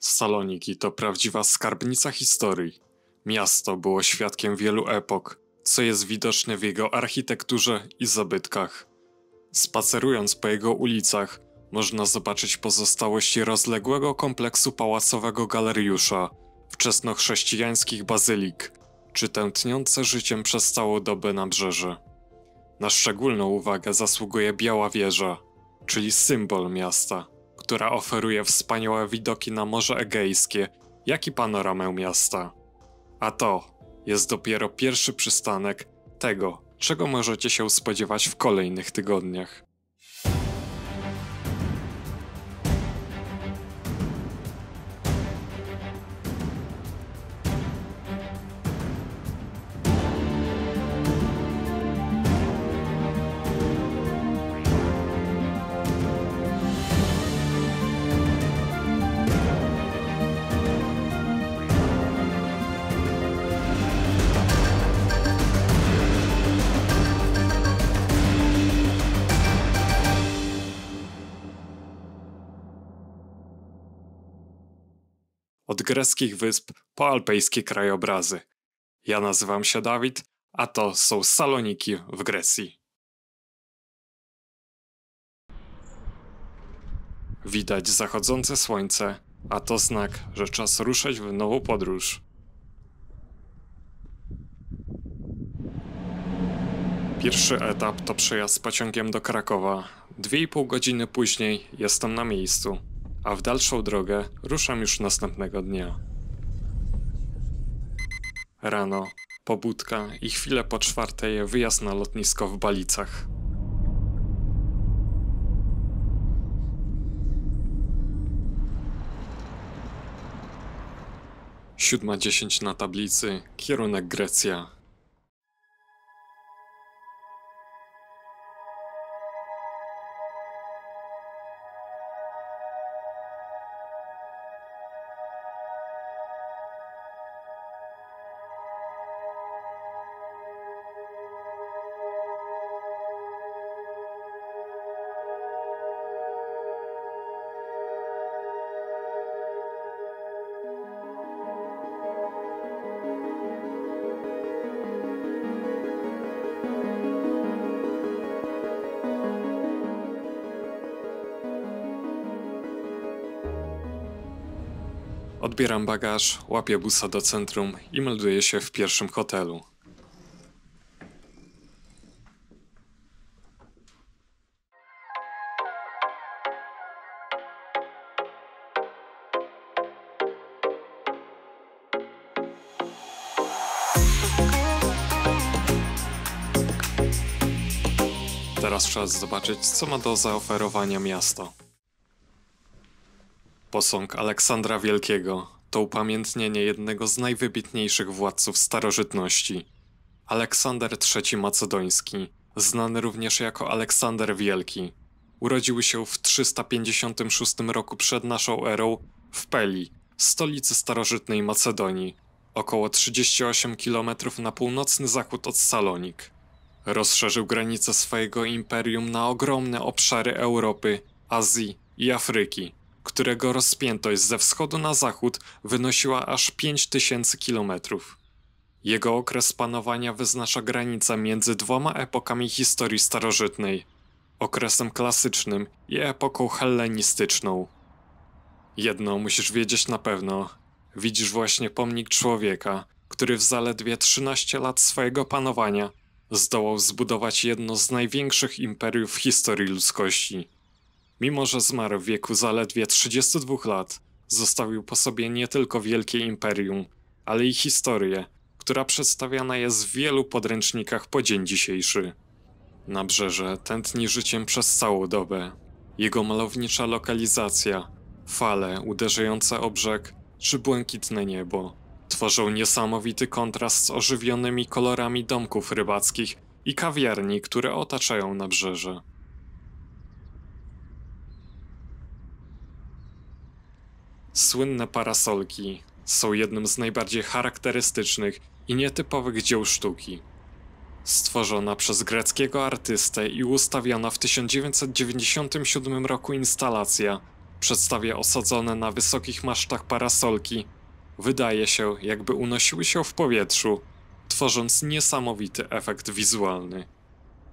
Saloniki to prawdziwa skarbnica historii. Miasto było świadkiem wielu epok, co jest widoczne w jego architekturze i zabytkach. Spacerując po jego ulicach, można zobaczyć pozostałości rozległego kompleksu pałacowego galeriusza, wczesnochrześcijańskich bazylik, czy tętniące życiem przez całą dobę nabrzeże. Na szczególną uwagę zasługuje Biała Wieża, czyli symbol miasta – która oferuje wspaniałe widoki na Morze Egejskie, jak i panoramę miasta. A to jest dopiero pierwszy przystanek tego, czego możecie się spodziewać w kolejnych tygodniach. od greckich wysp po alpejskie krajobrazy. Ja nazywam się Dawid, a to są Saloniki w Grecji. Widać zachodzące słońce, a to znak, że czas ruszać w nową podróż. Pierwszy etap to przejazd pociągiem do Krakowa. Dwie i pół godziny później jestem na miejscu a w dalszą drogę ruszam już następnego dnia. Rano, pobudka i chwilę po czwartej wyjazd na lotnisko w Balicach. Siódma dziesięć na tablicy, kierunek Grecja. Odbieram bagaż, łapię busa do centrum i melduję się w pierwszym hotelu. Teraz czas zobaczyć, co ma do zaoferowania miasto posąg Aleksandra Wielkiego to upamiętnienie jednego z najwybitniejszych władców starożytności. Aleksander III Macedoński, znany również jako Aleksander Wielki, urodził się w 356 roku przed naszą erą w Peli, stolicy starożytnej Macedonii, około 38 km na północny zachód od Salonik. Rozszerzył granice swojego imperium na ogromne obszary Europy, Azji i Afryki którego rozpiętość ze wschodu na zachód wynosiła aż 5000 kilometrów. Jego okres panowania wyznacza granica między dwoma epokami historii starożytnej okresem klasycznym i epoką hellenistyczną. Jedno musisz wiedzieć na pewno: widzisz właśnie pomnik człowieka, który w zaledwie 13 lat swojego panowania zdołał zbudować jedno z największych imperiów w historii ludzkości. Mimo, że zmarł w wieku zaledwie 32 lat, zostawił po sobie nie tylko wielkie imperium, ale i historię, która przedstawiana jest w wielu podręcznikach po dzień dzisiejszy. Nabrzeże tętni życiem przez całą dobę. Jego malownicza lokalizacja, fale uderzające o brzeg czy błękitne niebo tworzą niesamowity kontrast z ożywionymi kolorami domków rybackich i kawiarni, które otaczają nabrzeże. Słynne parasolki są jednym z najbardziej charakterystycznych i nietypowych dzieł sztuki. Stworzona przez greckiego artystę i ustawiona w 1997 roku instalacja przedstawia osadzone na wysokich masztach parasolki. Wydaje się, jakby unosiły się w powietrzu, tworząc niesamowity efekt wizualny.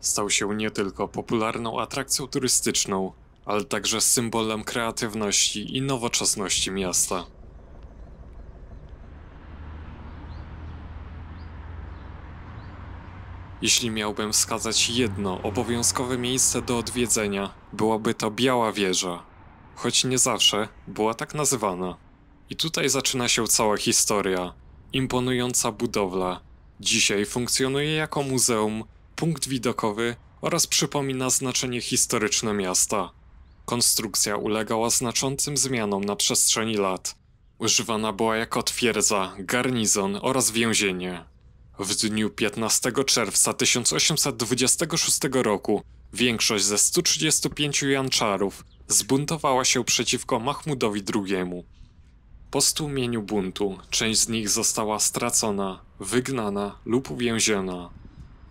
Stał się nie tylko popularną atrakcją turystyczną, ale także symbolem kreatywności i nowoczesności miasta. Jeśli miałbym wskazać jedno obowiązkowe miejsce do odwiedzenia, byłaby to Biała Wieża, choć nie zawsze była tak nazywana. I tutaj zaczyna się cała historia. Imponująca budowla. Dzisiaj funkcjonuje jako muzeum, punkt widokowy oraz przypomina znaczenie historyczne miasta konstrukcja ulegała znaczącym zmianom na przestrzeni lat. Używana była jako twierdza, garnizon oraz więzienie. W dniu 15 czerwca 1826 roku większość ze 135 janczarów zbuntowała się przeciwko Mahmudowi II. Po stłumieniu buntu część z nich została stracona, wygnana lub uwięziona.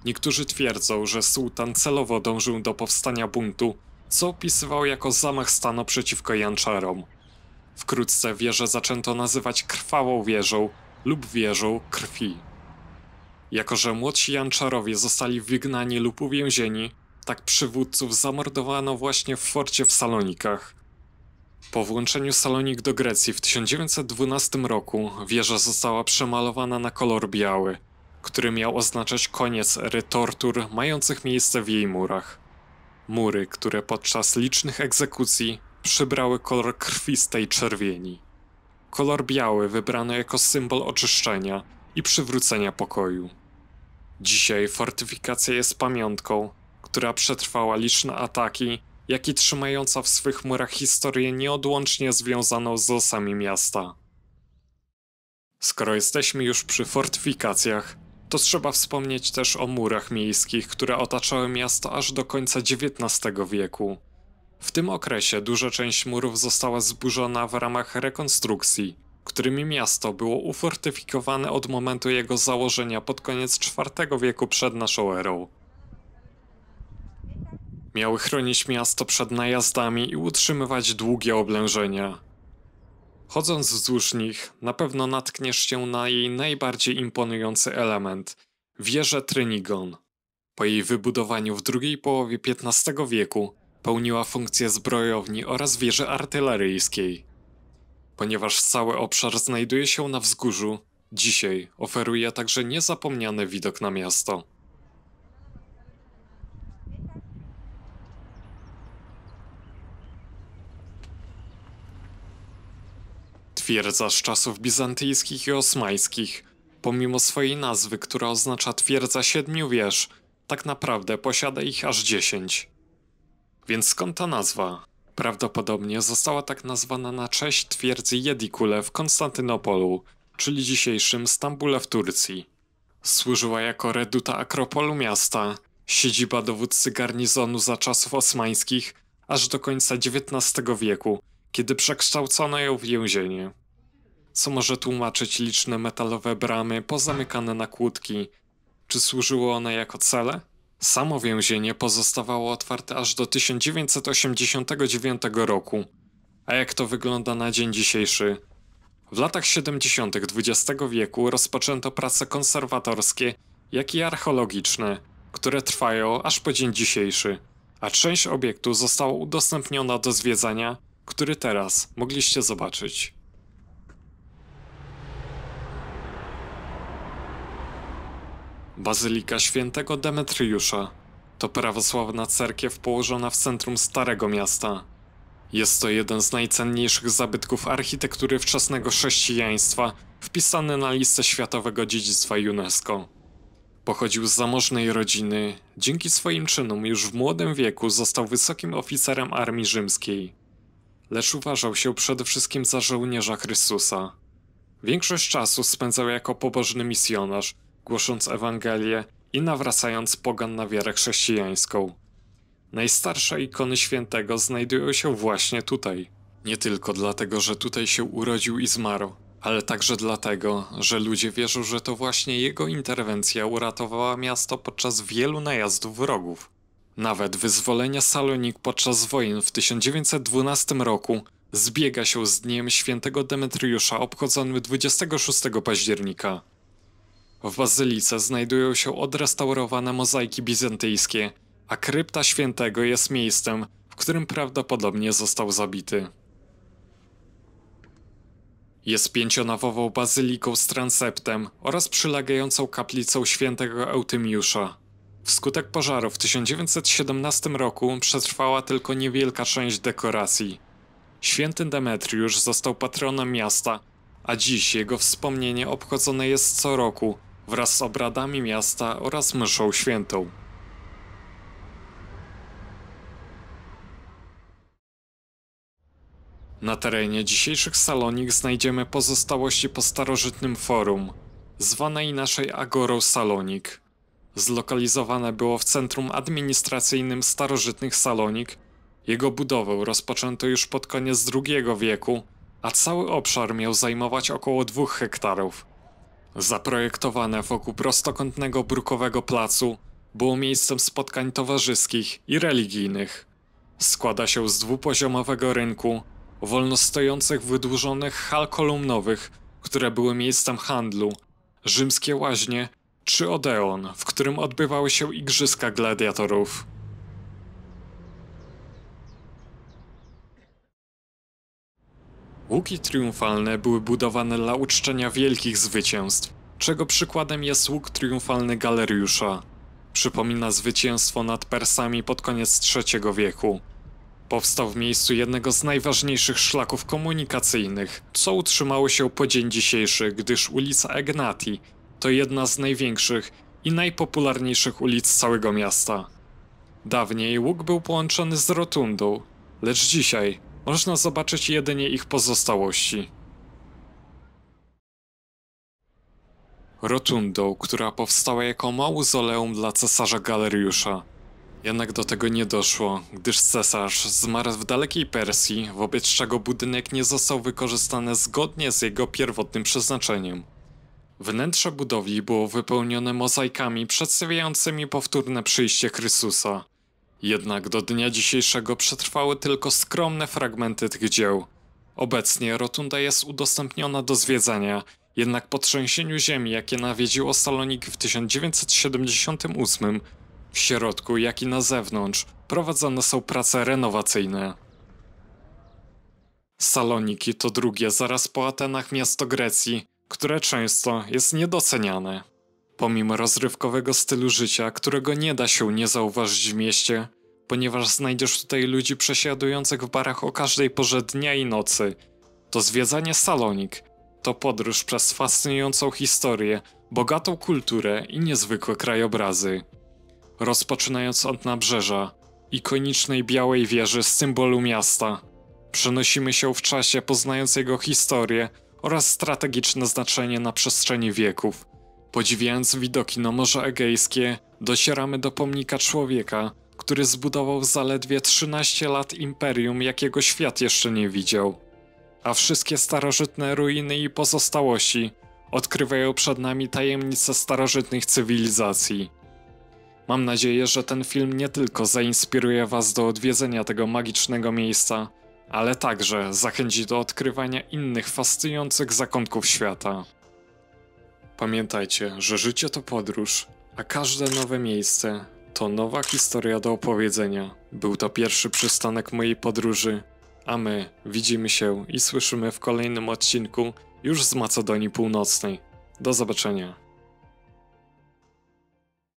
Niektórzy twierdzą, że sułtan celowo dążył do powstania buntu co opisywał jako zamach stanu przeciwko Janczarom. Wkrótce wieżę zaczęto nazywać Krwawą Wieżą lub Wieżą Krwi. Jako że młodsi Janczarowie zostali wygnani lub uwięzieni, tak przywódców zamordowano właśnie w forcie w Salonikach. Po włączeniu Salonik do Grecji w 1912 roku wieża została przemalowana na kolor biały, który miał oznaczać koniec ery tortur mających miejsce w jej murach. Mury, które podczas licznych egzekucji przybrały kolor krwistej czerwieni. Kolor biały wybrano jako symbol oczyszczenia i przywrócenia pokoju. Dzisiaj fortyfikacja jest pamiątką, która przetrwała liczne ataki, jak i trzymająca w swych murach historię nieodłącznie związaną z losami miasta. Skoro jesteśmy już przy fortyfikacjach, to trzeba wspomnieć też o murach miejskich, które otaczały miasto aż do końca XIX wieku. W tym okresie duża część murów została zburzona w ramach rekonstrukcji, którymi miasto było ufortyfikowane od momentu jego założenia pod koniec IV wieku przed naszą erą. Miały chronić miasto przed najazdami i utrzymywać długie oblężenia. Chodząc wzdłuż nich, na pewno natkniesz się na jej najbardziej imponujący element wieżę Trynigon. Po jej wybudowaniu w drugiej połowie XV wieku pełniła funkcję zbrojowni oraz wieży artyleryjskiej. Ponieważ cały obszar znajduje się na wzgórzu, dzisiaj oferuje także niezapomniany widok na miasto. twierdza z czasów bizantyjskich i osmańskich. Pomimo swojej nazwy, która oznacza twierdza siedmiu wież, tak naprawdę posiada ich aż dziesięć. Więc skąd ta nazwa? Prawdopodobnie została tak nazwana na cześć twierdzy Jedikule w Konstantynopolu, czyli dzisiejszym Stambule w Turcji. Służyła jako reduta akropolu miasta, siedziba dowódcy garnizonu za czasów osmańskich aż do końca XIX wieku, kiedy przekształcono ją w więzienie co może tłumaczyć liczne metalowe bramy pozamykane na kłódki. Czy służyły one jako cele? Samo więzienie pozostawało otwarte aż do 1989 roku. A jak to wygląda na dzień dzisiejszy? W latach 70. XX wieku rozpoczęto prace konserwatorskie, jak i archeologiczne, które trwają aż po dzień dzisiejszy, a część obiektu została udostępniona do zwiedzania, który teraz mogliście zobaczyć. Bazylika Świętego Demetriusza to prawosławna cerkiew położona w centrum Starego Miasta. Jest to jeden z najcenniejszych zabytków architektury wczesnego chrześcijaństwa, wpisany na listę światowego dziedzictwa UNESCO. Pochodził z zamożnej rodziny, dzięki swoim czynom już w młodym wieku został wysokim oficerem armii rzymskiej. Lecz uważał się przede wszystkim za żołnierza Chrystusa. Większość czasu spędzał jako pobożny misjonarz, głosząc Ewangelię i nawracając pogan na wiarę chrześcijańską. Najstarsze ikony świętego znajdują się właśnie tutaj. Nie tylko dlatego, że tutaj się urodził i zmarł, ale także dlatego, że ludzie wierzą, że to właśnie jego interwencja uratowała miasto podczas wielu najazdów wrogów. Nawet wyzwolenia Salonik podczas wojen w 1912 roku zbiega się z dniem świętego Demetriusza obchodzonym 26 października. W bazylice znajdują się odrestaurowane mozaiki bizantyjskie, a krypta świętego jest miejscem, w którym prawdopodobnie został zabity. Jest pięcionawową bazyliką z transeptem oraz przylegającą kaplicą świętego Eutymiusza. Wskutek pożaru w 1917 roku przetrwała tylko niewielka część dekoracji. Święty Demetriusz został patronem miasta, a dziś jego wspomnienie obchodzone jest co roku – wraz z obradami miasta oraz mszą świętą. Na terenie dzisiejszych Salonik znajdziemy pozostałości po starożytnym forum, zwanej naszej Agorą Salonik. Zlokalizowane było w centrum administracyjnym starożytnych Salonik. Jego budowę rozpoczęto już pod koniec II wieku, a cały obszar miał zajmować około 2 hektarów zaprojektowane wokół prostokątnego brukowego placu, było miejscem spotkań towarzyskich i religijnych. Składa się z dwupoziomowego rynku, wolno stojących wydłużonych hal kolumnowych, które były miejscem handlu, rzymskie łaźnie czy odeon, w którym odbywały się igrzyska gladiatorów. Łuki triumfalne były budowane dla uczczenia wielkich zwycięstw, czego przykładem jest łuk triumfalny Galeriusza. Przypomina zwycięstwo nad Persami pod koniec III wieku. Powstał w miejscu jednego z najważniejszych szlaków komunikacyjnych, co utrzymało się po dzień dzisiejszy, gdyż ulica Egnati to jedna z największych i najpopularniejszych ulic całego miasta. Dawniej łuk był połączony z rotundą, lecz dzisiaj można zobaczyć jedynie ich pozostałości. Rotundą, która powstała jako mauzoleum dla cesarza Galeriusza. Jednak do tego nie doszło, gdyż cesarz zmarł w dalekiej Persji, wobec czego budynek nie został wykorzystany zgodnie z jego pierwotnym przeznaczeniem. Wnętrze budowli było wypełnione mozaikami przedstawiającymi powtórne przyjście Chrystusa. Jednak do dnia dzisiejszego przetrwały tylko skromne fragmenty tych dzieł. Obecnie rotunda jest udostępniona do zwiedzania, jednak po trzęsieniu ziemi, jakie nawiedziło Salonik w 1978, w środku, jak i na zewnątrz, prowadzone są prace renowacyjne. Saloniki to drugie zaraz po Atenach miasto Grecji, które często jest niedoceniane pomimo rozrywkowego stylu życia, którego nie da się nie zauważyć w mieście, ponieważ znajdziesz tutaj ludzi przesiadujących w barach o każdej porze dnia i nocy. To zwiedzanie Salonik, to podróż przez fascynującą historię, bogatą kulturę i niezwykłe krajobrazy. Rozpoczynając od nabrzeża, ikonicznej białej wieży symbolu miasta, przenosimy się w czasie poznając jego historię oraz strategiczne znaczenie na przestrzeni wieków – Podziwiając widoki na Morze Egejskie, docieramy do pomnika człowieka, który zbudował zaledwie 13 lat imperium, jakiego świat jeszcze nie widział. A wszystkie starożytne ruiny i pozostałości odkrywają przed nami tajemnice starożytnych cywilizacji. Mam nadzieję, że ten film nie tylko zainspiruje Was do odwiedzenia tego magicznego miejsca, ale także zachęci do odkrywania innych fascynujących zakątków świata. Pamiętajcie, że życie to podróż, a każde nowe miejsce to nowa historia do opowiedzenia. Był to pierwszy przystanek mojej podróży, a my widzimy się i słyszymy w kolejnym odcinku już z Macedonii Północnej. Do zobaczenia.